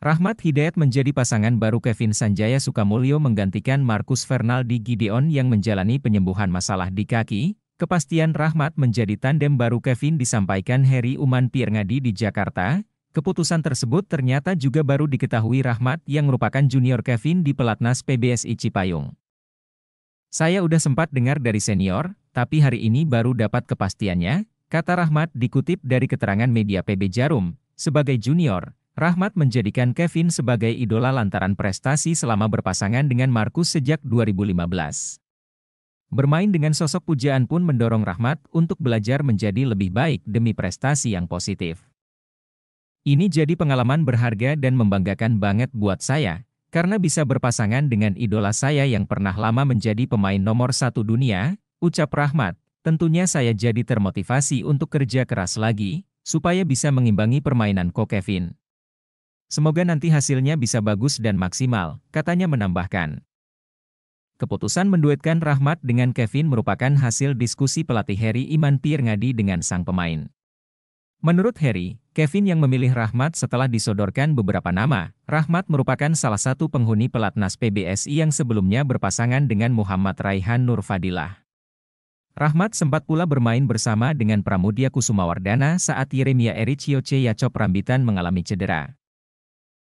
Rahmat Hidayat menjadi pasangan baru Kevin Sanjaya Sukamulyo menggantikan Markus Fernaldi Gideon yang menjalani penyembuhan masalah di kaki. Kepastian Rahmat menjadi tandem baru Kevin disampaikan Heri Uman Pirngadi di Jakarta. Keputusan tersebut ternyata juga baru diketahui Rahmat yang merupakan junior Kevin di pelatnas PBSI Cipayung. Saya udah sempat dengar dari senior, tapi hari ini baru dapat kepastiannya, kata Rahmat dikutip dari keterangan media PB Jarum, sebagai junior. Rahmat menjadikan Kevin sebagai idola lantaran prestasi selama berpasangan dengan Markus sejak 2015. Bermain dengan sosok pujaan pun mendorong Rahmat untuk belajar menjadi lebih baik demi prestasi yang positif. Ini jadi pengalaman berharga dan membanggakan banget buat saya, karena bisa berpasangan dengan idola saya yang pernah lama menjadi pemain nomor satu dunia, ucap Rahmat. Tentunya saya jadi termotivasi untuk kerja keras lagi, supaya bisa mengimbangi permainan Ko Kevin. Semoga nanti hasilnya bisa bagus dan maksimal, katanya menambahkan. Keputusan menduetkan Rahmat dengan Kevin merupakan hasil diskusi pelatih Harry Iman Pirngadi dengan sang pemain. Menurut Harry, Kevin yang memilih Rahmat setelah disodorkan beberapa nama, Rahmat merupakan salah satu penghuni pelatnas PBSI yang sebelumnya berpasangan dengan Muhammad Raihan Nur Fadilah. Rahmat sempat pula bermain bersama dengan Pramudia Kusumawardana saat Yeremia Ericioce Yacop Rambitan mengalami cedera.